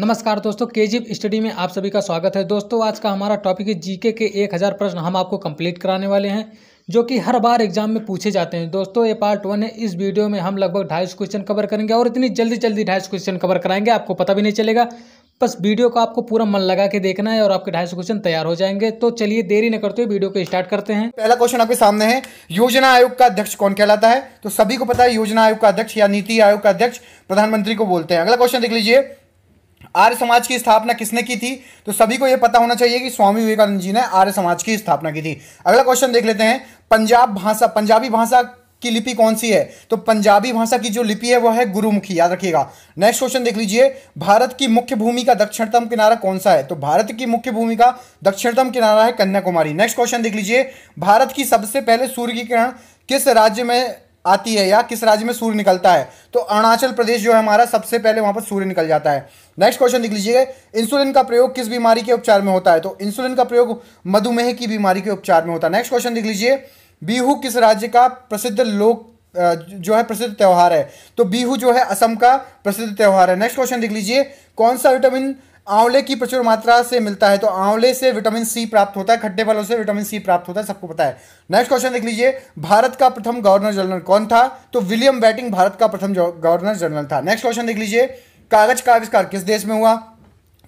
नमस्कार दोस्तों के स्टडी में आप सभी का स्वागत है दोस्तों आज का हमारा टॉपिक है जीके के एक हज़ार प्रश्न हम आपको कंप्लीट कराने वाले हैं जो कि हर बार एग्जाम में पूछे जाते हैं दोस्तों ये पार्ट वन है इस वीडियो में हम लगभग ढाई क्वेश्चन कवर करेंगे और इतनी जल्दी जल्दी ढाई क्वेश्चन कवर कराएंगे आपको पता भी नहीं चलेगा बस वीडियो को आपको पूरा मन लगा के देखना है और आपके ढाई क्वेश्चन तैयार हो जाएंगे तो चलिए देरी न करते हुए वीडियो को स्टार्ट करते हैं पहला क्वेश्चन आपके सामने है योजना आयोग का अध्यक्ष कौन कहलाता है तो सभी को पता है योजना आयोग का अध्यक्ष या नीति आयोग का अध्यक्ष प्रधानमंत्री को बोलते हैं अगला क्वेश्चन देख लीजिए आर्य समाज की स्थापना किसने की थी तो सभी को यह पता होना चाहिए कि स्वामी विवेकानंद जी ने आर्य समाज की स्थापना की थी अगला क्वेश्चन देख लेते हैं पंजाब भाषा पंजाबी भाषा की लिपि कौन सी है तो पंजाबी भाषा की जो लिपि है वह है गुरुमुखी याद रखिएगा नेक्स्ट क्वेश्चन देख लीजिए भारत की मुख्य भूमि का दक्षिणतम किनारा कौन सा है तो भारत की मुख्य भूमि का दक्षिणतम किनारा है कन्याकुमारी नेक्स्ट क्वेश्चन देख लीजिए भारत की सबसे पहले सूर्य की किरण किस राज्य में आती है या किस राज्य में सूर्य निकलता है तो अरुणाचल प्रदेश जो है हमारा सबसे पहले वहां पर सूर्य निकल जाता है नेक्स्ट क्वेश्चन देख लीजिएगा इंसुलिन का प्रयोग किस बीमारी के उपचार में होता है तो इंसुलिन का प्रयोग मधुमेह की बीमारी के उपचार में होता है नेक्स्ट क्वेश्चन देख लीजिए बीहू किस राज्य का प्रसिद्ध लोक जो है प्रसिद्ध त्यौहार है तो बीहू जो है असम का प्रसिद्ध त्यौहार है नेक्स्ट क्वेश्चन देख लीजिए कौन सा विटामिन आंवले की प्रचुर मात्रा से मिलता है तो आंवले से विटामिन सी प्राप्त होता है खट्टे फलों से विटामिन सी प्राप्त होता है सबको पता है नेक्स्ट क्वेश्चन देख लीजिए भारत का प्रथम गवर्नर जनरल कौन था तो विलियम बैटिंग भारत का प्रथम गवर्नर जनरल था नेक्स्ट क्वेश्चन देख लीजिए कागज का आविष्कार किस देश में हुआ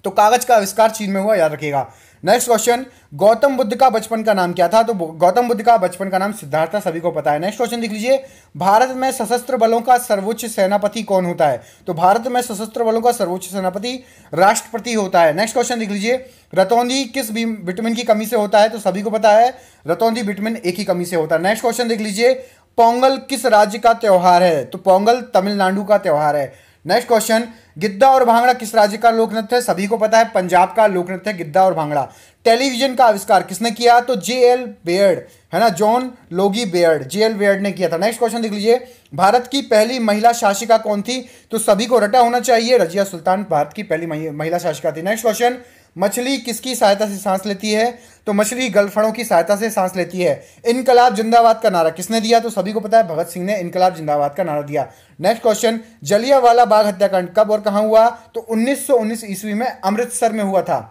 तो कागज का आविष्कार चीन में हुआ याद रखिएगा नेक्स्ट क्वेश्चन गौतम बुद्ध का बचपन का नाम क्या था तो गौतम बुद्ध का बचपन का नाम सिद्धार्थ था सभी को पता है नेक्स्ट क्वेश्चन देख लीजिए भारत में सशस्त्र बलों का सर्वोच्च सेनापति कौन होता है तो भारत में सशस्त्र बलों का सर्वोच्च सेनापति राष्ट्रपति होता है नेक्स्ट क्वेश्चन देख लीजिए रतौंधी किस विटामिन की कमी से होता है तो सभी को पता है रतौंधी विटामिन ए की कमी से होता है नेक्स्ट क्वेश्चन देख लीजिए पोंगल किस राज्य का त्यौहार है तो पोंगल तमिलनाडु का त्यौहार है नेक्स्ट क्वेश्चन गिद्धा और भांगड़ा किस राज्य का लोकनृत्य है सभी को पता है पंजाब का लोकनृत्य है गिद्दा और भांगड़ा टेलीविजन का आविष्कार किसने किया तो जे एल बेयर्ड है ना John Logie Baird J L Baird ने किया था नेक्स्ट क्वेश्चन देख लीजिए भारत की पहली महिला शासिका कौन थी तो सभी को रटा होना चाहिए रजिया सुल्तान भारत की पहली महिला शासिका थी नेक्स्ट क्वेश्चन मछली किसकी सहायता से सांस लेती है तो मछली गलफड़ों की सहायता से सांस लेती है इनकलाब जिंदाबाद का नारा किसने दिया तो सभी को पता है भगत सिंह ने इनकलाब जिंदाबाद का नारा दिया नेक्स्ट क्वेश्चन जलियावाला बाग हत्याकांड कब और कहाँ हुआ तो उन्नीस ईस्वी में अमृतसर में हुआ था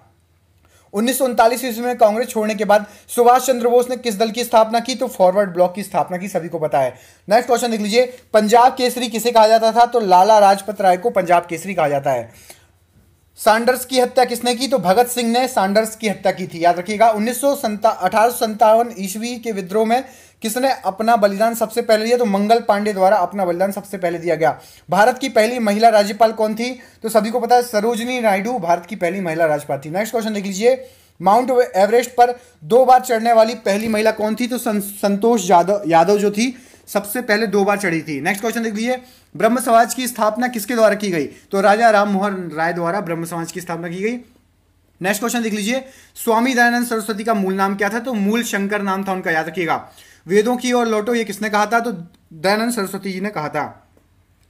उन्नीस ईस्वी में कांग्रेस छोड़ने के बाद सुभाष चंद्र बोस ने किस दल की स्थापना की तो फॉरवर्ड ब्लॉक की स्थापना की सभी को पता है नेक्स्ट क्वेश्चन देख लीजिए पंजाब केसरी किसे कहा जाता था तो लाला राजपत राय को पंजाब केसरी कहा जाता है सांडर्स की हत्या किसने की तो भगत सिंह ने सांडर्स की हत्या की थी याद रखिएगा उन्नीस सौ ईस्वी के विद्रोह में किसने अपना बलिदान सबसे पहले दिया तो मंगल पांडे द्वारा अपना बलिदान सबसे पहले दिया गया भारत की पहली महिला राज्यपाल कौन थी तो सभी को पता है सरोजनी नायडू भारत की पहली महिला राज्यपाल थी नेक्स्ट क्वेश्चन देख लीजिए माउंट एवरेस्ट पर दो बार चढ़ने वाली पहली महिला कौन थी तो संतोष यादव यादव जो थी सबसे पहले दो बार चढ़ी थी नेक्स्ट क्वेश्चन देख लीजिए ब्रह्म समाज की स्थापना किसके द्वारा की गई तो राजा राम मोहन राय द्वारा ब्रह्म समाज की स्थापना की गई नेक्स्ट क्वेश्चन देख लीजिए स्वामी दयानंद सरस्वती का मूल नाम क्या था तो मूल शंकर नाम था उनका याद रखिएगा वेदों की और लोटो ये किसने कहा था तो दयानंद सरस्वती जी ने कहा था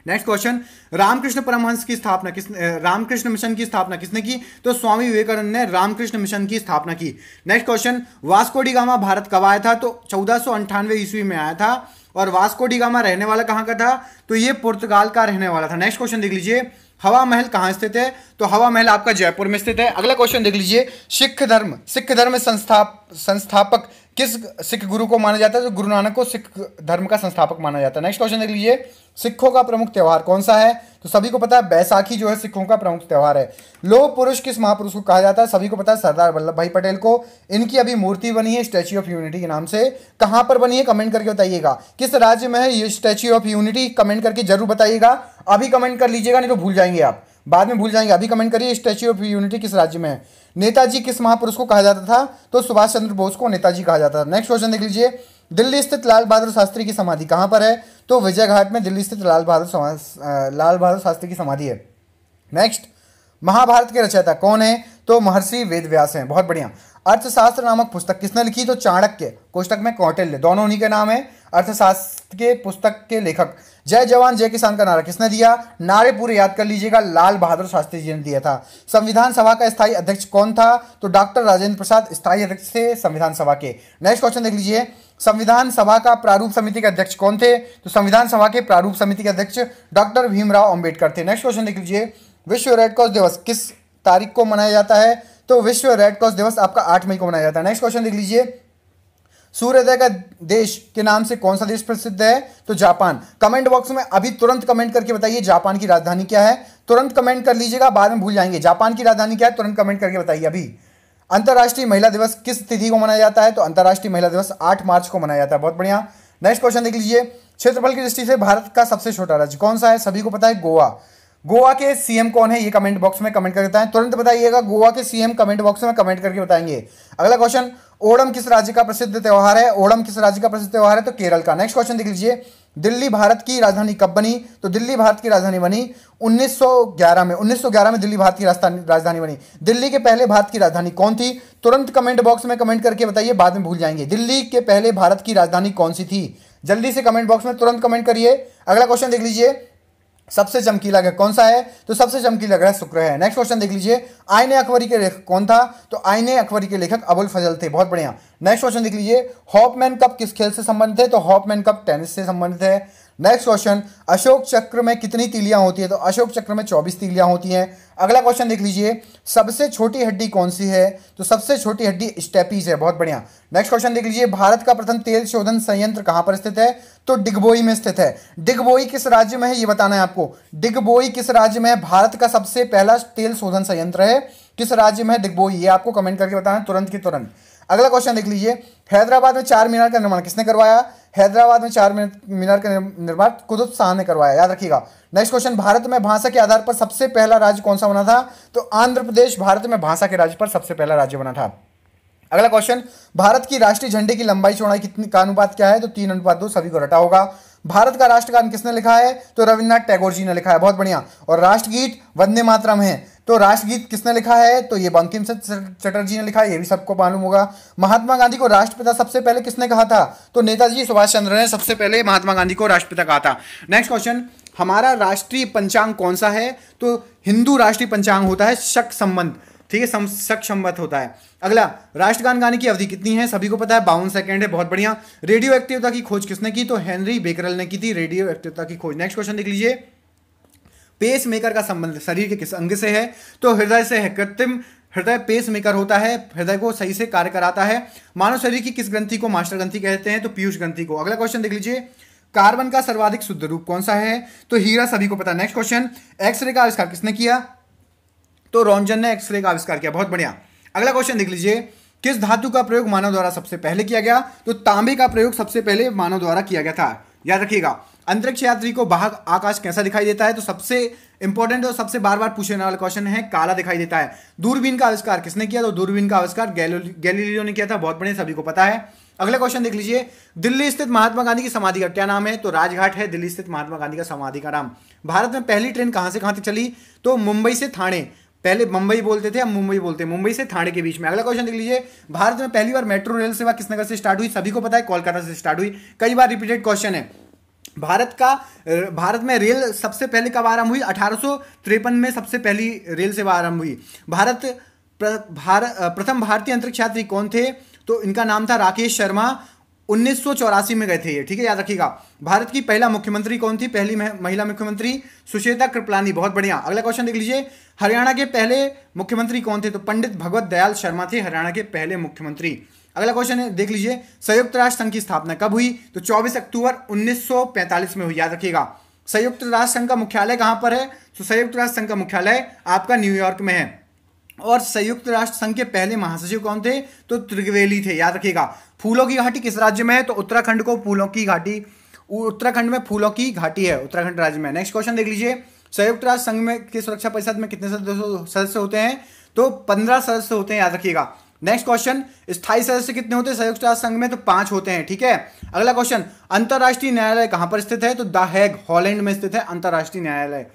नेक्स्ट क्वेश्चन रामकृष्ण परमहंस की स्थापना किस रामकृष्ण मिशन की स्थापना किसने की तो स्वामी विवेकानंद ने रामकृष्ण मिशन की स्थापना की next question Vasco da Gama Bharat कब आया था तो चौदह ईस्वी में आया था और वास्को डिगामा रहने वाला कहां का था तो ये पुर्तगाल का रहने वाला था नेक्स्ट क्वेश्चन देख लीजिए हवा महल कहां स्थित है तो हवा महल आपका जयपुर में स्थित है अगला क्वेश्चन देख लीजिए सिख धर्म सिख धर्म संस्था संस्थापक किस सिख गुरु को माना जाता है तो गुरु नानक को सिख धर्म का संस्थापक माना जाता है नेक्स्ट क्वेश्चन देख लीजिए सिखों का प्रमुख त्यौहार कौन सा है तो सभी को पता है बैसाखी जो है सिखों का प्रमुख त्यौहार है लोह पुरुष किस महापुरुष को कहा जाता है सभी को पता है सरदार वल्लभ भाई पटेल को इनकी अभी मूर्ति बनी है स्टैच्यू ऑफ यूनिटी के नाम से कहां पर बनी है कमेंट करके बताइएगा किस राज्य में है ये स्टैच्यू ऑफ यूनिटी कमेंट करके जरूर बताइएगा अभी कमेंट कर लीजिएगा नहीं तो भूल जाएंगे आप बाद में भूल जाएंगे अभी कमेंट करिए स्टैच्यू ऑफ यूनिटी किस राज्य में है नेताजी किस महापुरुष को कहा जाता था तो सुभाष चंद्र बोस को नेताजी कहा जाता था नेक्स्ट क्वेश्चन देख लीजिए दिल्ली स्थित लाल बहादुर शास्त्री की समाधि कहां पर है तो विजयघाट में दिल्ली स्थित लाल बहादुर लाल बहादुर शास्त्री की समाधि है नेक्स्ट महाभारत के रचयिता कौन है तो महर्षि वेदव्यास हैं बहुत बढ़िया अर्थशास्त्र नामक पुस्तक किसने लिखी तो चाणक्य कोष्टक में कौटिल्य दोनों उन्हीं के नाम है अर्थशास्त्र के पुस्तक के लेखक जय जवान जय किसान का नारा किसने दिया नारे पूरे याद कर लीजिएगा लाल बहादुर शास्त्री जी ने दिया था संविधान सभा का स्थायी अध्यक्ष कौन था तो डॉक्टर राजेंद्र प्रसाद स्थायी अध्यक्ष थे संविधान सभा के नेक्स्ट क्वेश्चन देख लीजिए संविधान सभा का प्रारूप समिति के अध्यक्ष कौन थे तो संविधान सभा के प्रारूप समिति के अध्यक्ष डॉक्टर भीमराव अंबेडकर थे नेक्स्ट क्वेश्चन देख लीजिए विश्व रेडक्रॉस दिवस किस तारीख को मनाया जाता है तो विश्व रेड क्रॉस दिवस आपका आठ मई को मनाया जाता है नेक्स्ट क्वेश्चन देख लीजिए सूर्योदय का देश के नाम से कौन सा देश प्रसिद्ध है तो जापान कमेंट बॉक्स में अभी तुरंत कमेंट करके बताइए जापान की राजधानी क्या है तुरंत कमेंट कर लीजिएगा बाद में भूल जाएंगे जापान की राजधानी क्या है तुरंत कमेंट करके बताइए अभी अंतर्राष्ट्रीय महिला दिवस किस तिथि को मनाया जाता है तो अंतर्राष्ट्रीय महिला दिवस आठ मार्च को मनाया जाता है बहुत बढ़िया नेक्स्ट क्वेश्चन देख लीजिए क्षेत्रफल की दृष्टि से भारत का सबसे छोटा राज्य कौन सा है सभी को पता है गोवा गोवा के सीएम कौन है ये कमेंट बॉक्स में कमेंट करके बताएं तुरंत बताइएगा गोवा के सीएम कमेंट बॉक्स में कमेंट करके बताएंगे अगला क्वेश्चन ओणम किस राज्य का प्रसिद्ध त्यौहार है ओणम किस राज्य का प्रसिद्ध त्यौहार है तो केरल का नेक्स्ट क्वेश्चन देख लीजिए दिल्ली भारत की राजधानी कब बनी तो दिल्ली भारत की राजधानी बनी 1911 में 1911 में दिल्ली भारत की राजधानी बनी दिल्ली के पहले भारत की राजधानी कौन थी तुरंत कमेंट बॉक्स में कमेंट करके बताइए बाद में भूल जाएंगे दिल्ली के पहले भारत की राजधानी कौन सी थी जल्दी से कमेंट बॉक्स में तुरंत कमेंट करिए अगला क्वेश्चन देख लीजिए सबसे चमकीला ग्रह कौन सा है तो सबसे चमकीला ग्रह शुक्र है नेक्स्ट क्वेश्चन देख लीजिए आईने अकबरी के लेखक कौन था तो आईने अकबरी के लेखक अबुल फजल थे बहुत बढ़िया नेक्स्ट क्वेश्चन देख लीजिए हॉपमैन कप किस खेल से संबंधित है तो हॉपमैन कप टेनिस से संबंधित है नेक्स्ट क्वेश्चन अशोक चक्र में कितनी तिलियां होती है तो अशोक चक्र में चौबीस तिलियां होती हैं अगला क्वेश्चन देख लीजिए सबसे छोटी हड्डी कौन सी है तो सबसे छोटी हड्डी स्टेपीज है बहुत बढ़िया नेक्स्ट क्वेश्चन देख लीजिए भारत का प्रथम तेल शोधन संयंत्र कहां पर स्थित है तो डिगबोई में स्थित है डिगबोई किस राज्य में है ये बताना है आपको डिगबोई किस राज्य में है भारत का सबसे पहला तेल शोधन संयंत्र है किस राज्य में है डिगबोई ये आपको कमेंट करके बताना तुरंत की तुरंत अगला क्वेश्चन देख लीजिए हैदराबाद में चार मीनार का निर्माण किसने करवाया हैदराबाद में चार मीनार का निर्माण कुतुब शाह ने करवाया याद रखिएगा नेक्स्ट क्वेश्चन भारत में भाषा के आधार पर सबसे पहला राज्य कौन सा बना था तो आंध्र प्रदेश भारत में भाषा के राज्य पर सबसे पहला राज्य बना था अगला क्वेश्चन भारत की राष्ट्रीय झंडे की लंबाई चौड़ाई कितनी का अनुपात क्या है तो तीन अनुपात दो सभी को रटा होगा भारत का राष्ट्रगान किसने लिखा है तो रविन्द्रनाथ टैगोर जी ने लिखा है बहुत बढ़िया और राष्ट्रगीत वंदे मातरम है तो राष्ट्रगीत किसने लिखा है तो ये बंकिम चटर्जी ने लिखा है ये भी सबको मालूम होगा महात्मा गांधी को राष्ट्रपिता सबसे पहले किसने कहा था तो नेताजी सुभाष चंद्र ने सबसे पहले महात्मा गांधी को राष्ट्रपिता कहा था नेक्स्ट क्वेश्चन हमारा राष्ट्रीय पंचांग कौन सा है तो हिंदू राष्ट्रीय पंचांग होता है शक संबंध ठीक है सक्षम सक्सम्बत होता है अगला राष्ट्रगान गाने की अवधि कितनी है सभी को पता है बावन सेकंड है बहुत बढ़िया रेडियो एक्टिवता की खोज किसने की तो हेनरी बेकरल ने की थी रेडियो एक्टिवता की खोज नेक्स्ट क्वेश्चन देख लीजिए पेस मेकर का संबंध शरीर के किस अंग से है तो हृदय से है कृत्रिम हृदय पेस मेकर होता है हृदय को सही से कार्य कराता है मानव शरीर की किस ग्रंथि को मास्टर ग्रंथि कहते हैं तो पीयूष ग्रंथि को अगला क्वेश्चन देख लीजिए कार्बन का सर्वाधिक शुद्ध रूप कौन सा है तो हीरा सभी को पता नेक्स्ट क्वेश्चन एक्सरे का आविष्कार किसने किया तो रोंजन ने एक्सरे का आविष्कार किया बहुत बढ़िया अगला क्वेश्चन देख लीजिए किस धातु का प्रयोग मानव द्वारा सबसे पहले किया गया तो तांबे का प्रयोग सबसे पहले मानव द्वारा किया गया था याद रखिएगा अंतरिक्ष यात्री को बाहर आकाश कैसा दिखाई देता है तो सबसे इंपॉर्टेंट और सबसे बार बार पूछने वाला क्वेश्चन है काला दिखाई देता है दूरबीन का आविष्कार किसने किया तो दूरबीन का आविष्कार गैलीलियो ने किया था बहुत बढ़िया सभी को पता है अगला क्वेश्चन देख लीजिए दिल्ली स्थित महात्मा गांधी की समाधि का क्या नाम है तो राजघाट है दिल्ली स्थित महात्मा गांधी का समाधि का नाम भारत में पहली ट्रेन कहां से कहां तक चली तो मुंबई से थाने पहले मुंबई बोलते थे हम मुंबई बोलते हैं मुंबई से थाने के बीच में अगला क्वेश्चन देख लीजिए भारत में पहली बार मेट्रो रेल सेवा किस नगर से स्टार्ट हुई सभी को पता है कोलकाता से स्टार्ट हुई कई बार रिपीटेड क्वेश्चन है भारत का भारत में रेल सबसे पहले कब आरंभ हुई अठारह में सबसे पहली रेल सेवा आरंभ हुई भारत प्र, भार, प्रथम भारतीय अंतरिक्ष यात्री कौन थे तो इनका नाम था राकेश शर्मा उन्नीस में गए थे ये ठीक है याद रखिएगा भारत की पहला मुख्यमंत्री कौन थी पहली महिला मुख्यमंत्री सुश्वेता कृपलानी बहुत बढ़िया अगला क्वेश्चन देख लीजिए हरियाणा के पहले मुख्यमंत्री कौन थे तो पंडित भगवत दयाल शर्मा थे हरियाणा के पहले मुख्यमंत्री अगला क्वेश्चन है देख लीजिए संयुक्त राष्ट्र संघ की स्थापना कब हुई तो चौबीस अक्टूबर उन्नीस में हुई याद रखिएगा संयुक्त राष्ट्र संघ का मुख्यालय कहां पर है तो संयुक्त राष्ट्र संघ का मुख्यालय आपका न्यूयॉर्क में है और संयुक्त राष्ट्र संघ के पहले महासचिव कौन थे तो त्रिवेली थे याद रखिएगा फूलों की घाटी किस राज्य में है तो उत्तराखंड को फूलों की घाटी उत्तराखंड में फूलों की घाटी है उत्तराखंड राज्य में नेक्स्ट क्वेश्चन देख लीजिए संयुक्त राष्ट्र संघ में के सुरक्षा परिषद में कितने सदस्य होते हैं तो पंद्रह सदस्य होते हैं याद रखिएगा नेक्स्ट क्वेश्चन स्थायी सदस्य कितने होते हैं संयुक्त राष्ट्र संघ में तो पांच होते हैं ठीक है अगला क्वेश्चन अंतर्राष्ट्रीय न्यायालय कहां पर स्थित है तो द हैग हॉलैंड में स्थित है अंतर्राष्ट्रीय न्यायालय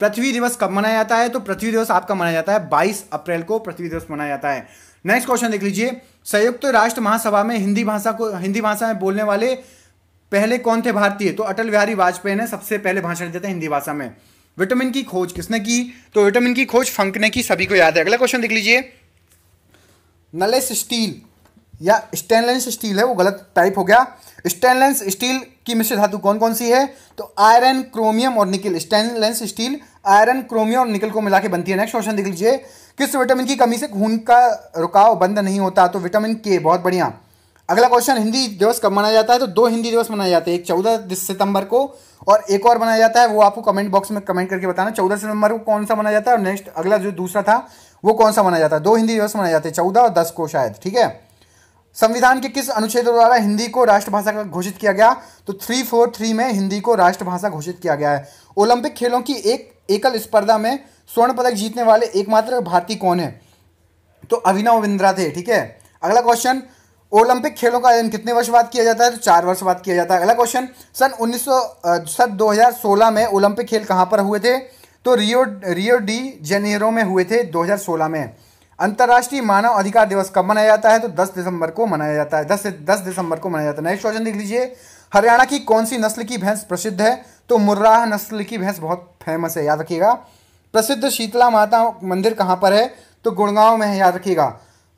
पृथ्वी दिवस कब मनाया जाता है तो पृथ्वी दिवस आपका मनाया जाता है 22 अप्रैल को पृथ्वी दिवस मनाया जाता है नेक्स्ट क्वेश्चन देख लीजिए संयुक्त राष्ट्र महासभा में हिंदी भाषा को हिंदी भाषा में बोलने वाले पहले कौन थे भारतीय तो अटल बिहारी वाजपेयी ने सबसे पहले भाषण दिया था हिंदी भाषा में विटामिन की खोज किसने की तो विटामिन की खोज फंक ने की सभी को याद है अगला क्वेश्चन देख लीजिए नलेस स्टील या स्टेनलेस स्टील है वो गलत टाइप हो गया स्टेनलेस स्टील की मिश्र धातु कौन कौन सी है तो आयरन क्रोमियम और निकल स्टेनलेस स्टील आयरन क्रोमियम और निकल को मिला के बनती है नेक्स्ट क्वेश्चन देख लीजिए किस विटामिन की कमी से खून का रुकाव बंद नहीं होता तो विटामिन के बहुत बढ़िया अगला क्वेश्चन हिंदी दिवस कब मनाया जाता है तो दो हिंदी दिवस मनाए जाते हैं एक चौदह सितंबर को और एक और मनाया जाता है वो आपको कमेंट बॉक्स में कमेंट करके बताना चौदह सितंबर को कौन सा मनाया जाता है और नेक्स्ट अगला जो दूसरा था वो कौन सा मनाया जाता है दो हिंदी दिवस मनाया जाते हैं चौदह और दस को शायद ठीक है संविधान के किस अनुच्छेद द्वारा हिंदी को राष्ट्रभाषा का घोषित किया गया तो थ्री फोर थ्री में हिंदी को राष्ट्रभाषा घोषित किया गया है ओलंपिक खेलों की एक एकल स्पर्धा में स्वर्ण पदक जीतने वाले एकमात्र भारतीय कौन है तो अभिनव बिंद्रा थे ठीक है अगला क्वेश्चन ओलंपिक खेलों का आयोजन कितने वर्ष बाद किया जाता है तो चार वर्ष बाद किया जाता है अगला क्वेश्चन सन उन्नीस सन 2016 में ओलंपिक खेल कहाँ पर हुए थे तो रियो रियो डी जेनेरो में हुए थे दो में अंतर्राष्ट्रीय मानव अधिकार दिवस कब मनाया जाता है तो 10 दिसंबर को मनाया जाता है 10 से 10 दिसंबर को मनाया जाता है नेक्स्ट क्वेश्चन देख लीजिए हरियाणा की कौन सी नस्ल की भैंस प्रसिद्ध है तो मुर्राह नस्ल की भैंस बहुत फेमस है याद रखिएगा प्रसिद्ध शीतला माता मंदिर कहाँ पर है तो गुड़गांव में है याद रखिएगा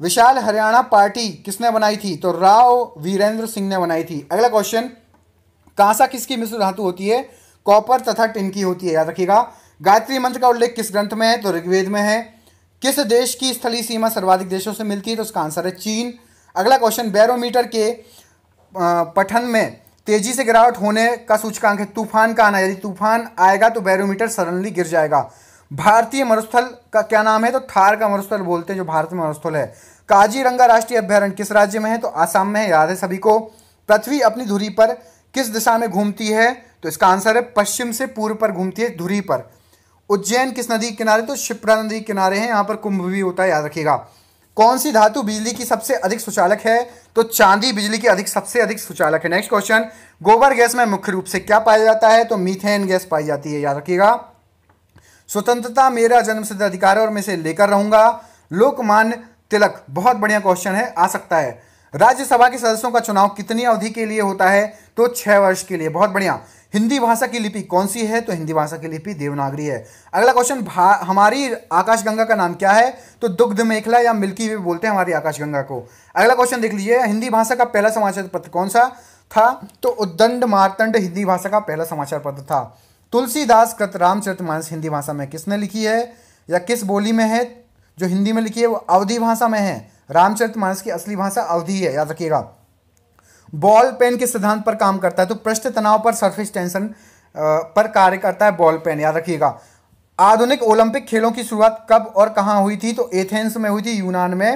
विशाल हरियाणा पार्टी किसने बनाई थी तो राव वीरेंद्र सिंह ने बनाई थी अगला क्वेश्चन कांसा किसकी मिश्र धातु होती है कॉपर तथा टिन की होती है याद रखिएगा गायत्री मंत्र का उल्लेख किस ग्रंथ में है तो ऋग्वेद में है किस देश की स्थलीय सीमा सर्वाधिक देशों से मिलती है तो उसका आंसर है चीन अगला क्वेश्चन बैरोमीटर के पठन में तेजी से गिरावट होने का सूचकांक है तूफान का आना यदि तूफान आएगा तो बैरोमीटर सडनली गिर जाएगा भारतीय मरुस्थल का क्या नाम है तो थार का मरुस्थल बोलते हैं जो भारत में मरुस्थल है काजीरंगा राष्ट्रीय अभ्यारण्य किस राज्य में है तो आसाम में है याद है सभी को पृथ्वी अपनी धुरी पर किस दिशा में घूमती है तो इसका आंसर है पश्चिम से पूर्व पर घूमती है धुरी पर उज्जैन किस नदी के किनारे तो शिप्रा नदी किनारे है यहाँ पर कुंभ भी होता है याद रखिएगा कौन सी धातु बिजली की सबसे अधिक सुचालक है तो चांदी बिजली की अधिक सबसे अधिक सुचालक है नेक्स्ट क्वेश्चन गोबर गैस में मुख्य रूप से क्या पाया जाता है तो मीथेन गैस पाई जाती है याद रखिएगा स्वतंत्रता मेरा जन्मसिद्ध अधिकार है और मैं इसे लेकर रहूंगा लोकमान्य तिलक बहुत बढ़िया क्वेश्चन है आ सकता है राज्यसभा के सदस्यों का चुनाव कितनी अवधि के लिए होता है तो छह वर्ष के लिए बहुत बढ़िया हिंदी भाषा की लिपि कौन सी है तो हिंदी भाषा की लिपि देवनागरी है अगला क्वेश्चन हमारी आकाशगंगा का नाम क्या है तो दुग्ध मेखला या मिल्की वे बोलते हैं हमारी आकाशगंगा को अगला क्वेश्चन देख लीजिए हिंदी भाषा का पहला समाचार पत्र कौन सा था तो उद्दंड मारतंड हिंदी भाषा का पहला समाचार पत्र था तुलसीदास कृत रामचरित हिंदी भाषा में किसने लिखी है या किस बोली में है जो हिंदी में लिखी है वो अवधि भाषा में है रामचरित मानस की असली भाषा अवधि है याद रखिएगा बॉल पेन के सिद्धांत पर काम करता है तो पृष्ठ तनाव पर सरफेस टेंशन पर कार्य करता है बॉल पेन याद रखिएगा आधुनिक ओलंपिक खेलों की शुरुआत कब और कहाँ हुई थी तो एथेंस में हुई थी यूनान में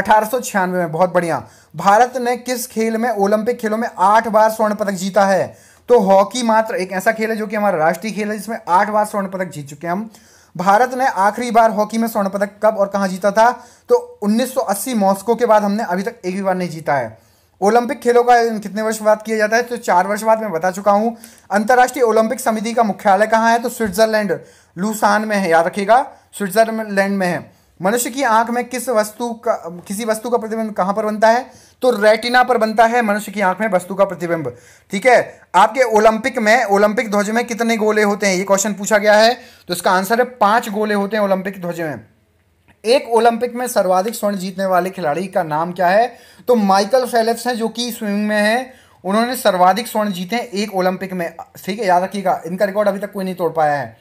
अठारह में बहुत बढ़िया भारत ने किस खेल में ओलंपिक खेलों में आठ बार स्वर्ण पदक जीता है तो हॉकी मात्र एक ऐसा खेल है जो कि हमारा राष्ट्रीय खेल है जिसमें आठ बार स्वर्ण पदक जीत चुके हैं हम भारत ने आखिरी बार हॉकी में स्वर्ण पदक कब और कहाँ जीता था तो 1980 मॉस्को के बाद हमने अभी तक एक भी बार नहीं जीता है ओलंपिक खेलों का आयोजन कितने वर्ष बाद किया जाता है तो चार वर्ष बाद मैं बता चुका हूँ अंतर्राष्ट्रीय ओलंपिक समिति का मुख्यालय कहाँ है तो स्विट्जरलैंड लूसान में है याद रखिएगा स्विट्जरलैंड में है मनुष्य की आंख में किस वस्तु का किसी वस्तु का प्रतिबिंब कहां पर बनता है तो रेटिना पर बनता है मनुष्य की आंख में वस्तु का प्रतिबिंब ठीक है आपके ओलंपिक में ओलंपिक ध्वज में कितने गोले होते हैं ये क्वेश्चन पूछा गया है तो इसका आंसर है पांच गोले होते हैं ओलंपिक ध्वज में एक ओलंपिक में सर्वाधिक स्वर्ण जीतने वाले खिलाड़ी का नाम क्या है तो माइकल फेलेप्स हैं जो कि स्विमिंग में है उन्होंने सर्वाधिक स्वर्ण जीते एक ओलंपिक में ठीक है याद रखिएगा इनका रिकॉर्ड अभी तक कोई नहीं तोड़ पाया है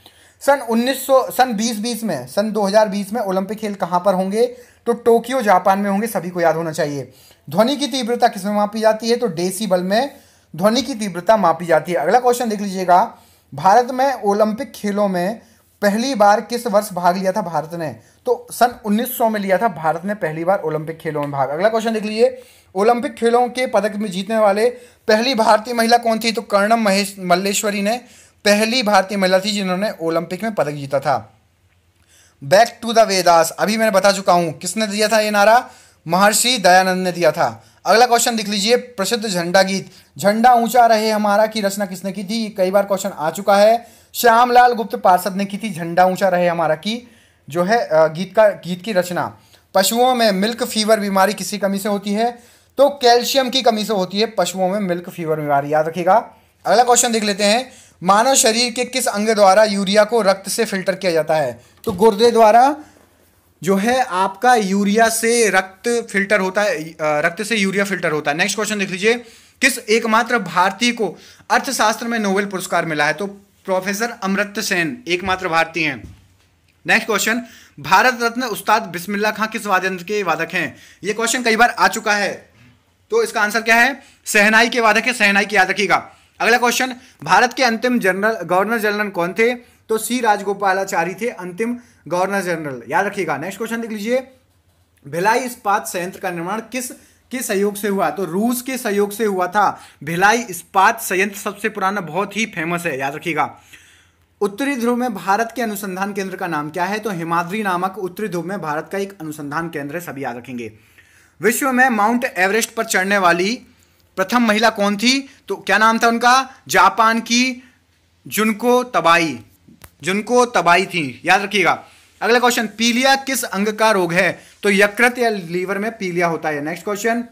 सन 1900 सन 2020 में सन 2020 में ओलंपिक खेल कहाँ पर होंगे तो टोक्यो जापान में होंगे सभी को याद होना चाहिए ध्वनि की तीव्रता किसमें मापी जाती है तो डेसी बल में ध्वनि की तीव्रता मापी जाती है अगला क्वेश्चन देख लीजिएगा भारत में ओलंपिक खेलों में पहली बार किस वर्ष भाग लिया था भारत ने तो सन 1900 में लिया था भारत ने पहली बार ओलंपिक खेलों में भाग अगला क्वेश्चन देख लीजिए ओलंपिक खेलों के पदक में जीतने वाले पहली भारतीय महिला कौन थी तो कर्णम महेश मल्लेश्वरी ने पहली भारतीय महिला थी जिन्होंने ओलंपिक में पदक जीता था बैक टू द वेदास अभी मैंने बता चुका हूं किसने दिया था ये नारा महर्षि दयानंद ने दिया था अगला क्वेश्चन लिख लीजिए प्रसिद्ध झंडा गीत झंडा ऊंचा रहे हमारा की रचना किसने की थी कई बार क्वेश्चन आ चुका है श्यामलाल गुप्त पार्षद ने की थी झंडा ऊंचा रहे हमारा की जो है गीत का गीत की रचना पशुओं में मिल्क फीवर बीमारी किसी कमी से होती है तो कैल्शियम की कमी से होती है पशुओं में मिल्क फीवर बीमारी याद रखिएगा अगला क्वेश्चन देख लेते हैं मानव शरीर के किस अंग द्वारा यूरिया को रक्त से फिल्टर किया जाता है तो गुर्दे द्वारा जो है आपका यूरिया से रक्त फिल्टर होता है रक्त से यूरिया फिल्टर होता है नेक्स्ट क्वेश्चन देख लीजिए किस एकमात्र भारतीय को अर्थशास्त्र में नोबेल पुरस्कार मिला है तो प्रोफेसर अमृत सेन एकमात्र भारतीय हैं नेक्स्ट क्वेश्चन भारत रत्न उस्ताद बिस्मिल्ला खां किस वाद्यंत्र के वादक हैं यह क्वेश्चन कई बार आ चुका है तो इसका आंसर क्या है सहनाई के वादक है सहनाई की याद रखिएगा अगला क्वेश्चन भारत के अंतिम जनरल गवर्नर जनरल कौन थे तो सी राजगोपालाचारी थे अंतिम गवर्नर जनरल याद रखिएगा नेक्स्ट क्वेश्चन देख लीजिए भिलाई इस्पात संयंत्र का निर्माण किस के सहयोग से हुआ तो रूस के सहयोग से हुआ था भिलाई इस्पात संयंत्र सबसे पुराना बहुत ही फेमस है याद रखिएगा उत्तरी ध्रुव में भारत के अनुसंधान केंद्र का नाम क्या है तो हिमाद्री नामक उत्तरी ध्रुव में भारत का एक अनुसंधान केंद्र है सभी याद रखेंगे विश्व में माउंट एवरेस्ट पर चढ़ने वाली प्रथम महिला कौन थी तो क्या नाम था उनका जापान की जुनको तबाई जुनको तबाई थी याद रखिएगा अगला क्वेश्चन पीलिया किस अंग का रोग है तो यकृत या लीवर में पीलिया होता है नेक्स्ट क्वेश्चन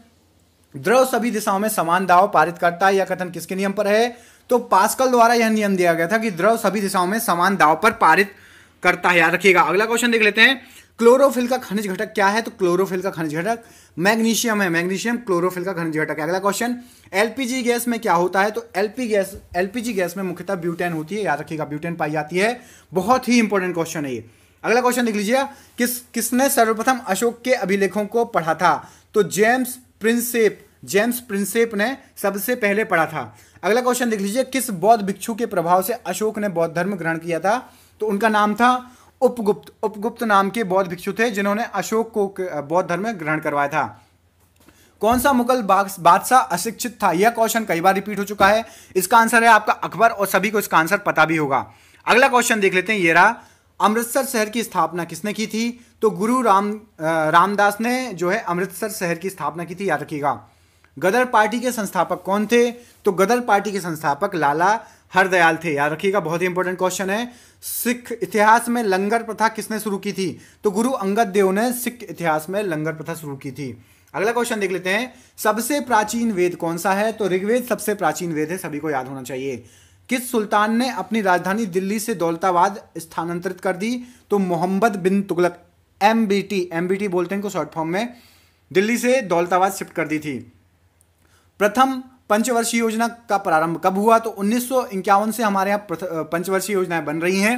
द्रव सभी दिशाओं में समान दाव पारित करता है यह कथन किसके नियम पर है तो पास्कल द्वारा यह नियम दिया गया था कि द्रव सभी दिशाओं में समान दाव पर पारित करता है याद रखिएगा अगला क्वेश्चन देख लेते हैं क्लोरोफिल का खनिज घटक क्या है तो क्लोरोफिल का खनिज घटक मैग्नीशियम है मैग्नीशियम क्लोरोफिल का खनिज घटक है अगला क्वेश्चन एलपीजी गैस में क्या होता है तो एलपी गैस एलपीजी गैस में मुख्यतः ब्यूटेन होती है याद रखिएगा ब्यूटेन पाई जाती है बहुत ही इंपॉर्टेंट क्वेश्चन है ये अगला क्वेश्चन देख लीजिए किस किसने सर्वप्रथम अशोक के अभिलेखों को पढ़ा था तो जेम्स प्रिंसेप जेम्स प्रिंसेप ने सबसे पहले पढ़ा था अगला क्वेश्चन देख लीजिए किस बौद्ध भिक्षु के प्रभाव से अशोक ने बौद्ध धर्म ग्रहण किया था तो उनका नाम था उपगुप्त उपगुप्त नाम के बौद्ध भिक्षु थे जिन्होंने अशोक को बौद्ध धर्म ग्रहण करवाया था कौन सा मुगल बादशाह अशिक्षित था यह क्वेश्चन कई बार रिपीट हो चुका है इसका आंसर है आपका अकबर और सभी को इसका आंसर पता भी होगा अगला क्वेश्चन देख लेते हैं ये रहा अमृतसर शहर की स्थापना किसने की थी तो गुरु राम रामदास ने जो है अमृतसर शहर की स्थापना की थी याद रखिएगा गदर पार्टी के संस्थापक कौन थे तो गदर पार्टी के संस्थापक लाला हर दयाल थे याद रखिएगा बहुत ही इंपॉर्टेंट क्वेश्चन है सिख इतिहास में लंगर प्रथा किसने शुरू की थी तो गुरु अंगद देव ने सिख इतिहास में लंगर प्रथा शुरू की थी अगला क्वेश्चन देख लेते हैं सबसे प्राचीन वेद कौन सा है तो ऋग्वेद सबसे प्राचीन वेद है सभी को याद होना चाहिए किस सुल्तान ने अपनी राजधानी दिल्ली से दौलताबाद स्थानांतरित कर दी तो Mohammad bin Tughlaq M B T M B T बोलते हैं इनको शॉर्ट फॉर्म में दिल्ली से दौलताबाद शिफ्ट कर दी थी प्रथम पंचवर्षीय योजना का प्रारंभ कब हुआ तो उन्नीस से हमारे यहाँ पंचवर्षीय योजनाएं बन रही हैं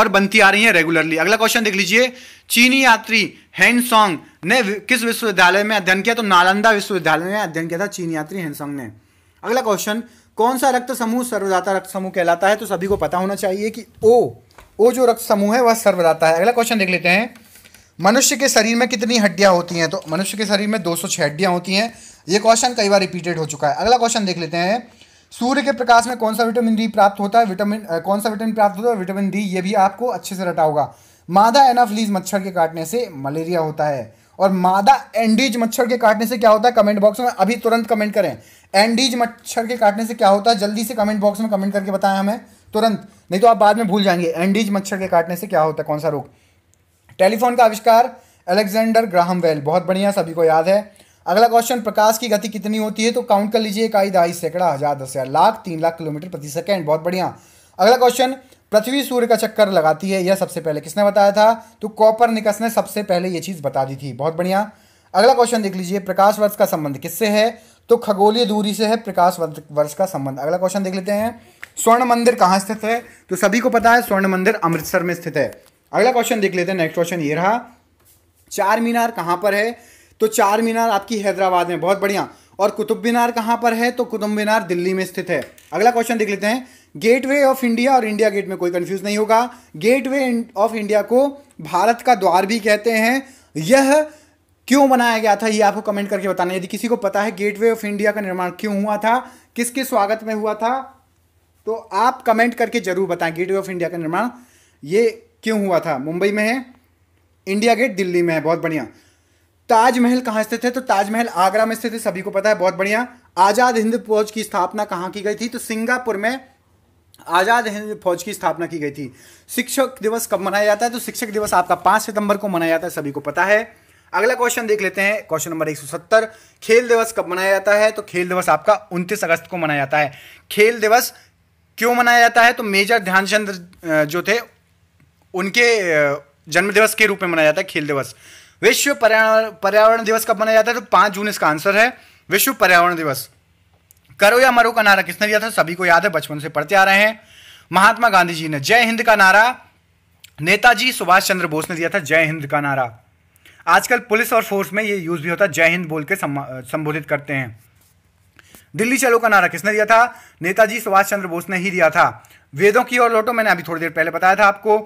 और बनती आ रही हैं रेगुलरली अगला क्वेश्चन देख लीजिए चीनी यात्री हैंडसोंग ने किस विश्वविद्यालय में अध्ययन किया तो नालंदा विश्वविद्यालय में अध्ययन किया था चीनी यात्री हैंडसोंग ने अगला क्वेश्चन कौन सा रक्त समूह सर्वदाता रक्त समूह कहलाता है तो सभी को पता होना चाहिए कि ओ ओ जो रक्त समूह है वह सर्वदाता है अगला क्वेश्चन देख लेते हैं मनुष्य के शरीर में कितनी हड्डियां होती हैं तो मनुष्य के शरीर में दो सौ हड्डियां होती हैं ये क्वेश्चन कई बार रिपीटेड हो चुका है अगला क्वेश्चन देख लेते हैं सूर्य के प्रकाश में कौन सा विटामिन डी प्राप्त होता है विटामिन कौन सा विटामिन प्राप्त होता है विटामिन डी ये भी आपको अच्छे से रटा होगा मादा एनाफ्लीज मच्छर के काटने से मलेरिया होता है और मादा एंडीज मच्छर के काटने से क्या होता है कमेंट बॉक्स में अभी तुरंत कमेंट करें एंडीज मच्छर के काटने से क्या होता है जल्दी से कमेंट बॉक्स में कमेंट करके बताएं हमें तुरंत नहीं तो आप बाद में भूल जाएंगे एंडीज मच्छर के काटने से क्या होता है कौन सा रोग टेलीफोन का आविष्कार अलेक्जेंडर ग्राहम वेल बहुत बढ़िया सभी को याद है अगला क्वेश्चन प्रकाश की गति कितनी होती है तो काउंट कर लीजिए इकाई दहाई सैकड़ा हजार दस हजार लाख तीन लाख किलोमीटर प्रति सेकेंड बहुत बढ़िया अगला क्वेश्चन पृथ्वी सूर्य का चक्कर लगाती है यह सबसे पहले किसने बताया था तो कॉपर निकस ने सबसे पहले यह चीज़ बता दी थी बहुत बढ़िया अगला क्वेश्चन देख लीजिए प्रकाश वर्ष का संबंध किससे है तो खगोलीय दूरी से है प्रकाश वर्ष का संबंध अगला क्वेश्चन देख लेते हैं स्वर्ण मंदिर कहाँ स्थित है तो सभी को पता है स्वर्ण मंदिर अमृतसर में स्थित है अगला क्वेश्चन देख लेते हैं नेक्स्ट क्वेश्चन ये रहा चार मीनार कहाँ पर है तो चार मीनार आपकी हैदराबाद में बहुत बढ़िया और कुतुब मीनार कहाँ पर है तो कुतुब मीनार दिल्ली में स्थित है अगला क्वेश्चन देख लेते हैं गेटवे ऑफ इंडिया और इंडिया गेट में कोई कंफ्यूज नहीं होगा गेटवे ऑफ इंडिया को भारत का द्वार भी कहते हैं यह क्यों बनाया गया था यह आपको कमेंट करके बताना यदि किसी को पता है गेटवे ऑफ इंडिया का निर्माण क्यों हुआ था किसके स्वागत में हुआ था तो आप कमेंट करके जरूर बताएं गेटवे ऑफ इंडिया का निर्माण ये क्यों हुआ था मुंबई में है इंडिया गेट दिल्ली में है बहुत बढ़िया ताजमहल कहाँ स्थित है तो ताजमहल आगरा में स्थित है सभी को पता है बहुत बढ़िया आज़ाद हिंद फौज की स्थापना कहाँ की गई थी तो सिंगापुर में आज़ाद हिंद फौज की स्थापना की गई थी शिक्षक दिवस कब मनाया जाता है तो शिक्षक दिवस आपका पांच सितंबर को मनाया जाता है सभी को पता है अगला क्वेश्चन देख लेते हैं क्वेश्चन नंबर एक खेल दिवस कब मनाया जाता है तो खेल दिवस आपका उन्तीस अगस्त को मनाया जाता है खेल दिवस क्यों मनाया जाता है तो मेजर ध्यानचंद जो थे उनके जन्म दिवस के रूप में मनाया जाता है खेल दिवस विश्व पर्यावरण दिवस कब मनाया जाता है तो पांच जून इसका आंसर है विश्व पर्यावरण दिवस करो या मरो का नारा किसने दिया था सभी को याद है बचपन से पढ़ते आ रहे हैं महात्मा गांधी जी ने जय हिंद का नारा नेताजी सुभाष चंद्र बोस ने दिया था जय हिंद का नारा आजकल पुलिस और फोर्स में ये यूज भी होता है जय हिंद बोल के संबोधित करते हैं दिल्ली चलो का नारा किसने दिया था नेताजी सुभाष चंद्र बोस ने ही दिया था वेदों की ओर लौटो मैंने अभी थोड़ी देर पहले बताया था आपको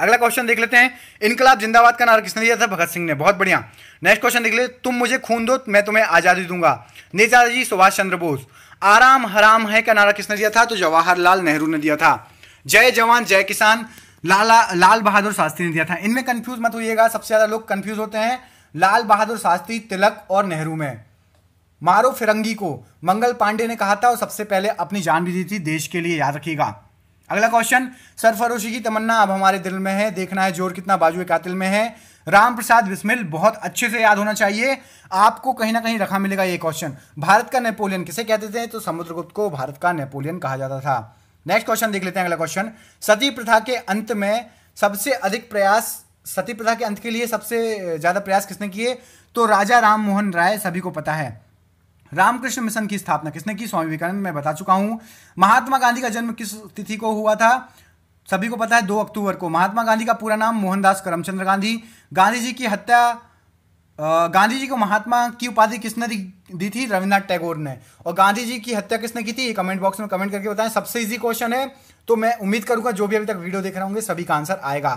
अगला क्वेश्चन देख लेते हैं इनकलाब जिंदाबाद का नारा किसने दिया था भगत सिंह ने बहुत बढ़िया नेक्स्ट क्वेश्चन देख ले तुम मुझे खून दो मैं तुम्हें आज़ादी दूंगा नेताजी सुभाष चंद्र बोस आराम हराम है का नारा किसने दिया था तो जवाहरलाल नेहरू ने दिया था जय जवान जय किसान लाला लाल बहादुर शास्त्री ने दिया था इनमें कंफ्यूज मत होइएगा सबसे ज़्यादा लोग कंफ्यूज होते हैं लाल बहादुर शास्त्री तिलक और नेहरू में मारो फिरंगी को मंगल पांडे ने कहा था और सबसे पहले अपनी जान भी दी थी देश के लिए याद रखिएगा अगला क्वेश्चन सरफरोशी की तमन्ना अब हमारे दिल में है देखना है जोर कितना बाजू कातिल में है राम प्रसाद बिस्मिल बहुत अच्छे से याद होना चाहिए आपको कहीं ना कहीं रखा मिलेगा ये क्वेश्चन भारत का नेपोलियन किसे कहते थे तो समुद्रगुप्त को भारत का नेपोलियन कहा जाता था नेक्स्ट क्वेश्चन देख लेते हैं अगला क्वेश्चन सती प्रथा के अंत में सबसे अधिक प्रयास सती प्रथा के अंत के लिए सबसे ज्यादा प्रयास किसने किए तो राजा राम मोहन राय सभी को पता है रामकृष्ण मिशन की स्थापना किसने की स्वामी विवेकानंद मैं बता चुका हूं महात्मा गांधी का जन्म किस तिथि को हुआ था सभी को पता है दो अक्टूबर को महात्मा गांधी का पूरा नाम मोहनदास करमचंद्र गांधी गांधी जी की हत्या गांधी जी को महात्मा की उपाधि किसने दी थी रविन्द्रनाथ टैगोर ने और गांधी जी की हत्या किसने की थी ये कमेंट बॉक्स में कमेंट करके बताएं सबसे इजी क्वेश्चन है तो मैं उम्मीद करूंगा जो भी अभी तक वीडियो देख रहे होंगे सभी का आंसर आएगा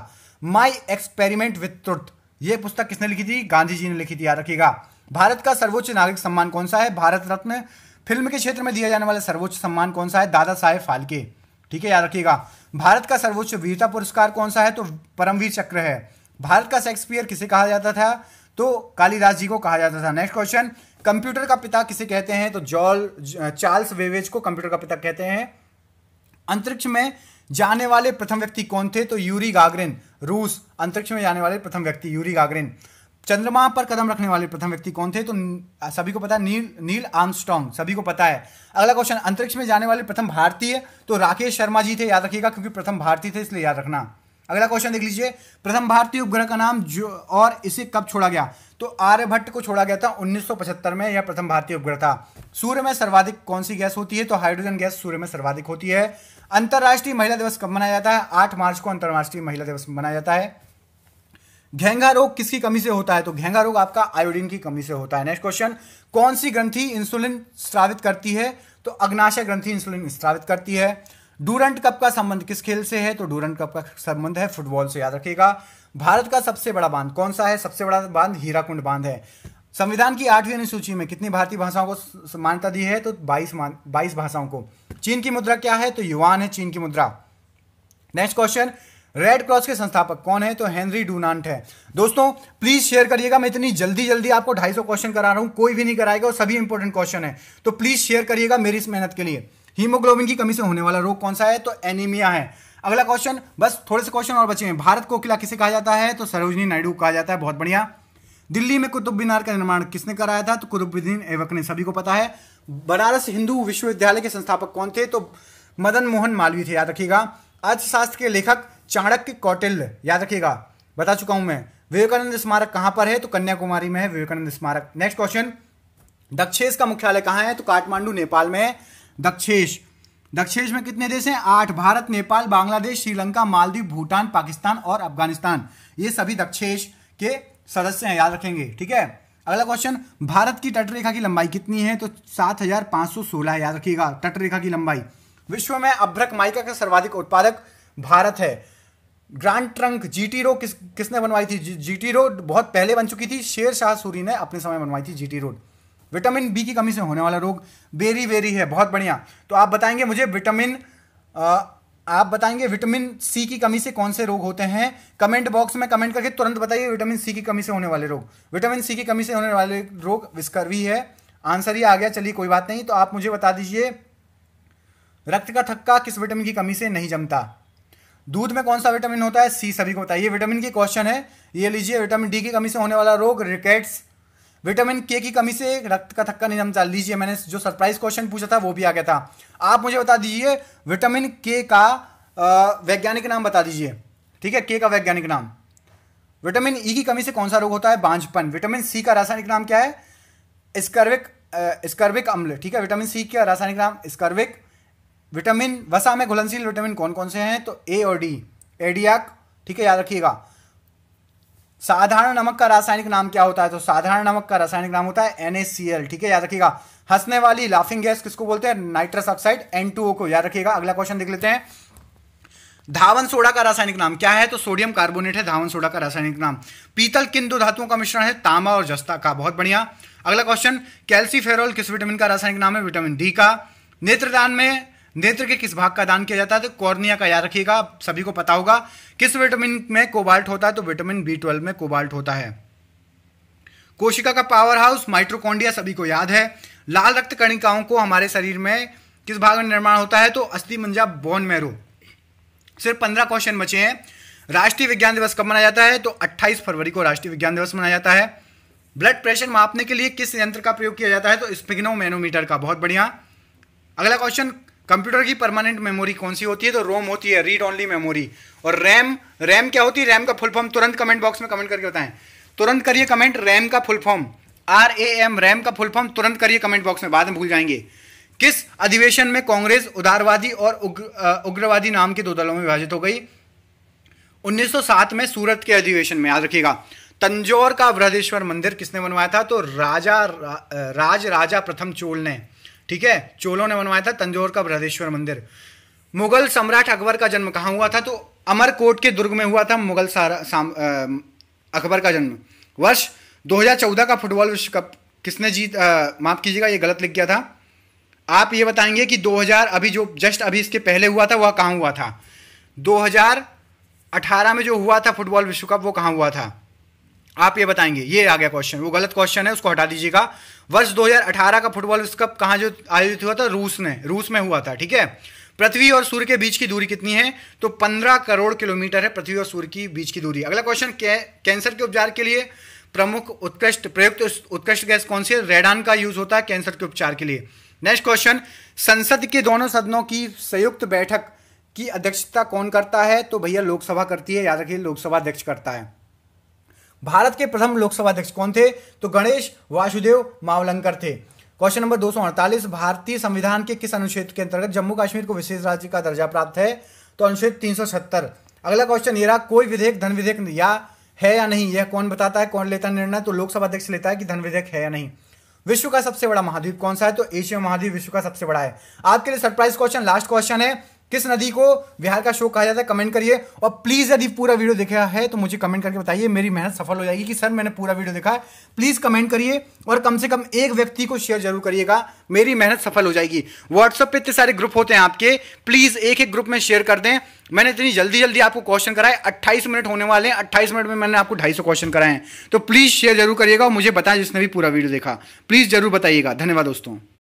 माई एक्सपेरिमेंट विथ ट्रुथ ये पुस्तक किसने लिखी थी गांधी जी ने लिखी थी याद रखिएगा भारत का सर्वोच्च नागरिक सम्मान कौन सा है भारत रत्न फिल्म के क्षेत्र में दिया जाने वाला सर्वोच्च सम्मान कौन सा है दादा साहेब फाल्के ठीक है याद रखिएगा भारत का सर्वोच्च वीरता पुरस्कार कौन सा है तो परमवीर चक्र है भारत का शेक्सपियर किसे कहा जाता था तो कालीदास जी को कहा जाता था नेक्स्ट क्वेश्चन कंप्यूटर का पिता किसे कहते हैं तो जॉल चार्ल्स वेवेज को कंप्यूटर का पिता कहते हैं अंतरिक्ष में जाने वाले प्रथम व्यक्ति कौन थे तो यूरी गागरिन रूस अंतरिक्ष में जाने वाले प्रथम व्यक्ति यूरी गागरिन चंद्रमा पर कदम रखने वाले प्रथम व्यक्ति कौन थे तो सभी को पता है नील नील आर्मस्ट्रॉन्ग सभी को पता है अगला क्वेश्चन अंतरिक्ष में जाने वाले प्रथम भारतीय तो राकेश शर्मा जी थे याद रखिएगा क्योंकि प्रथम भारतीय थे इसलिए याद रखना अगला क्वेश्चन देख लीजिए प्रथम भारतीय उपग्रह का नाम जो और इसे कब छोड़ा गया तो आर्यभट्ट को छोड़ा गया था 1975 में यह प्रथम भारतीय उपग्रह था सूर्य में सर्वाधिक कौन सी गैस होती है तो हाइड्रोजन गैस सूर्य में सर्वाधिक होती है अंतर्राष्ट्रीय महिला दिवस कब मनाया जाता है आठ मार्च को अंतर्राष्ट्रीय महिला दिवस मनाया जाता है घेंगा रोग किसकी कमी से होता है तो घेंगा रोग आपका आयोडीन की कमी से होता है नेक्स्ट क्वेश्चन कौन सी ग्रंथि इंसुलिन स्रावित करती है तो अग्नाशय ग्रंथि इंसुलिन स्रावित करती है डूरंट कप का संबंध किस खेल से है तो डूरंट कप का संबंध है फुटबॉल से याद रखिएगा भारत का सबसे बड़ा बांध कौन सा है सबसे बड़ा बांध हीराकुंड बांध है संविधान की आठवीं अनुसूची में कितनी भारतीय भाषाओं को मान्यता दी है तो बाईस बाईस भाषाओं को चीन की मुद्रा क्या है तो युवान है चीन की मुद्रा नेक्स्ट क्वेश्चन रेड क्रॉस के संस्थापक कौन है तो हेनरी डूनांट है दोस्तों प्लीज शेयर करिएगा मैं इतनी जल्दी जल्दी आपको 250 क्वेश्चन करा रहा हूं कोई भी नहीं कराएगा और सभी इंपॉर्टेंट क्वेश्चन है तो प्लीज शेयर करिएगा मेरी इस मेहनत के लिए हीमोग्लोबिन की कमी से होने वाला रोग कौन सा है तो एनीमिया है अगला क्वेश्चन बस थोड़े से क्वेश्चन और बचे हैं भारत को किला किसे कहा जाता है तो सरोजनी नायडू कहा जाता है बहुत बढ़िया दिल्ली में कुतुब मीनार का निर्माण किसने कराया था तो कुतुबुद्दीन एवक ने सभी को पता है बनारस हिंदू विश्वविद्यालय के संस्थापक कौन थे तो मदन मोहन मालवीय थे याद रखिएगा अर्थशास्त्र के लेखक चाणक्य कौटिल्य याद रखिएगा बता चुका हूं मैं विवेकानंद स्मारक कहां पर है तो कन्याकुमारी में है विवेकानंद स्मारक नेक्स्ट क्वेश्चन दक्षेश का मुख्यालय कहां है तो काठमांडू नेपाल में है दक्षेश दक्षेश में कितने देश हैं आठ भारत नेपाल बांग्लादेश श्रीलंका मालदीव भूटान पाकिस्तान और अफगानिस्तान ये सभी दक्षेश के सदस्य हैं याद रखेंगे ठीक है अगला क्वेश्चन भारत की तटरेखा की लंबाई कितनी है तो सात हजार पांच सौ सोलह याद रखिएगा तटरेखा की लंबाई विश्व में अभ्रक माइका का सर्वाधिक उत्पादक भारत है Grand Trunk G T road किस किसने बनवाई थी जी टी रोड बहुत पहले बन चुकी थी शेर शाह सूरी ने अपने समय बनवाई थी G T road vitamin B की कमी से होने वाला रोग बेरी वेरी है बहुत बढ़िया तो आप बताएंगे मुझे विटामिन आप बताएंगे विटामिन सी की कमी से कौन से रोग होते हैं कमेंट बॉक्स में कमेंट करके तुरंत बताइए विटामिन सी की कमी से होने वाले रोग विटामिन सी की कमी से होने वाले रोग विस्कर्वी है आंसर ही आ गया चलिए कोई बात नहीं तो आप मुझे बता दीजिए रक्त का थक्का किस विटामिन की कमी से नहीं जमता दूध में कौन सा विटामिन होता है सी सभी को बताइए विटामिन के क्वेश्चन है ये लीजिए विटामिन डी की कमी से होने वाला रोग रिकेट्स विटामिन के की कमी से रक्त का थक्का नहीं जमता लीजिए मैंने जो सरप्राइज क्वेश्चन पूछा था वो भी आ गया था आप मुझे बता दीजिए विटामिन के का वैज्ञानिक नाम बता दीजिए ठीक है के का वैज्ञानिक नाम विटामिन ई e की कमी से कौन सा रोग होता है बांझपन विटामिन सी का रासायनिक नाम क्या है स्कर्विक स्कर्विक अम्ल ठीक है विटामिन सी का रासायनिक नाम स्कर्विक विटामिन वसा में घुलनशील विटामिन कौन कौन से हैं तो ए और डी एडियाक ठीक है याद रखिएगा साधारण नमक का रासायनिक नाम क्या होता है तो साधारण नमक का रासायनिक नाम होता है NaCl ठीक है याद रखिएगा हंसने वाली लाफिंग गैस किसको बोलते हैं नाइट्रस ऑक्साइड N2O को याद रखिएगा अगला क्वेश्चन देख लेते हैं धावन सोडा का रासायनिक नाम क्या है तो सोडियम कार्बोनेट है धावन सोडा का रासायनिक नाम पीतल किन दो धातुओं का मिश्रण है तांबा और जस्ता का बहुत बढ़िया अगला क्वेश्चन कैल्सीफेरॉल किस विटामिन का रासायनिक नाम है विटामिन डी का नेत्रदान में नेत्र के किस भाग का दान किया जाता है तो कॉर्निया का याद रखिएगा सभी को पता होगा किस विटामिन में कोबाल्ट होता है तो विटामिन बी ट्वेल्व में कोबाल्ट होता है कोशिका का पावर हाउस माइट्रोकॉन्डिया सभी को याद है लाल रक्त कणिकाओं को हमारे शरीर में किस भाग में निर्माण होता है तो अस्थि मंजा बोन मैरो सिर्फ पंद्रह क्वेश्चन बचे हैं राष्ट्रीय विज्ञान दिवस कब मनाया जाता है तो अट्ठाईस फरवरी को राष्ट्रीय विज्ञान दिवस मनाया जाता है ब्लड प्रेशर मापने के लिए किस यंत्र का प्रयोग किया जाता है तो स्पिग्नोमैनोमीटर का बहुत बढ़िया अगला क्वेश्चन कंप्यूटर की परमानेंट मेमोरी कौन सी होती है तो रोम होती है रीड ओनली मेमोरी और रैम रैम क्या होती है रैम का फुल फॉर्म तुरंत कमेंट बॉक्स में कमेंट करके बताएं तुरंत करिए कमेंट रैम का full form R A M RAM का फुल फॉर्म तुरंत करिए कमेंट बॉक्स में बाद में भूल जाएंगे किस अधिवेशन में कांग्रेस उदारवादी और उग्र उग्रवादी नाम के दो दलों में विभाजित हो गई 1907 में सूरत के अधिवेशन में याद रखिएगा तंजौर का वृद्धेश्वर मंदिर किसने बनवाया था तो राजा रा, राज राजा प्रथम चोल ने ठीक है चोलों ने बनवाया था तंजोर का बृहदेश्वर मंदिर मुगल सम्राट अकबर का जन्म कहाँ हुआ था तो अमरकोट के दुर्ग में हुआ था मुगल सारा अकबर का जन्म वर्ष 2014 का फुटबॉल विश्व कप किसने जीत माफ़ कीजिएगा ये गलत लिख गया था आप ये बताएंगे कि 2000 अभी जो जस्ट अभी इसके पहले हुआ था वह कहाँ हुआ था 2018 में जो हुआ था फुटबॉल विश्व कप वो कहाँ हुआ था आप ये बताएंगे ये आ गया क्वेश्चन वो गलत क्वेश्चन है उसको हटा दीजिएगा वर्ष 2018 का फुटबॉल विश्व कप कहाँ जो आयोजित हुआ था रूस ने रूस में हुआ था ठीक है पृथ्वी और सूर्य के बीच की दूरी कितनी है तो 15 करोड़ किलोमीटर है पृथ्वी और सूर्य की बीच की दूरी अगला क्वेश्चन कैंसर के उपचार के लिए प्रमुख उत्कृष्ट प्रयुक्त उत्कृष्ट गैस कौन सी है रेडान का यूज होता है कैंसर के उपचार के लिए नेक्स्ट क्वेश्चन संसद के दोनों सदनों की संयुक्त बैठक की अध्यक्षता कौन करता है तो भैया लोकसभा करती है याद रखिए लोकसभा अध्यक्ष करता है भारत के प्रथम लोकसभा अध्यक्ष कौन थे तो गणेश वासुदेव मावलंकर थे क्वेश्चन नंबर दो भारतीय संविधान के किस अनुच्छेद के अंतर्गत जम्मू कश्मीर को विशेष राज्य का दर्जा प्राप्त है तो अनुच्छेद 370 अगला क्वेश्चन ये रहा कोई विधेयक धन विधेयक या है या नहीं यह कौन बताता है कौन लेता है निर्णय तो लोकसभा अध्यक्ष लेता है कि धन विधेयक है या नहीं विश्व का सबसे बड़ा महाद्वीप कौन सा है तो एशिया महाद्वीप विश्व का सबसे बड़ा है आपके लिए सरप्राइज क्वेश्चन लास्ट क्वेश्चन है किस नदी को बिहार का शोक कहा जाता है कमेंट करिए और प्लीज यदि पूरा वीडियो देखा है तो मुझे कमेंट करके बताइए मेरी मेहनत सफल हो जाएगी कि सर मैंने पूरा वीडियो देखा है प्लीज कमेंट करिए और कम से कम एक व्यक्ति को शेयर जरूर करिएगा मेरी मेहनत सफल हो जाएगी व्हाट्सएप पे इतने सारे ग्रुप होते हैं आपके प्लीज एक एक ग्रुप में शेयर कर दें मैंने इतनी जल्दी जल्दी आपको क्वेश्चन कराए अट्ठाईस मिनट होने वाले हैं अट्ठाईस मिनट में मैंने आपको ढाई क्वेश्चन कराए हैं तो प्लीज शेयर जरूर करिएगा और मुझे बताएं जिसने भी पूरा वीडियो देखा प्लीज जरूर बताइएगा धन्यवाद दोस्तों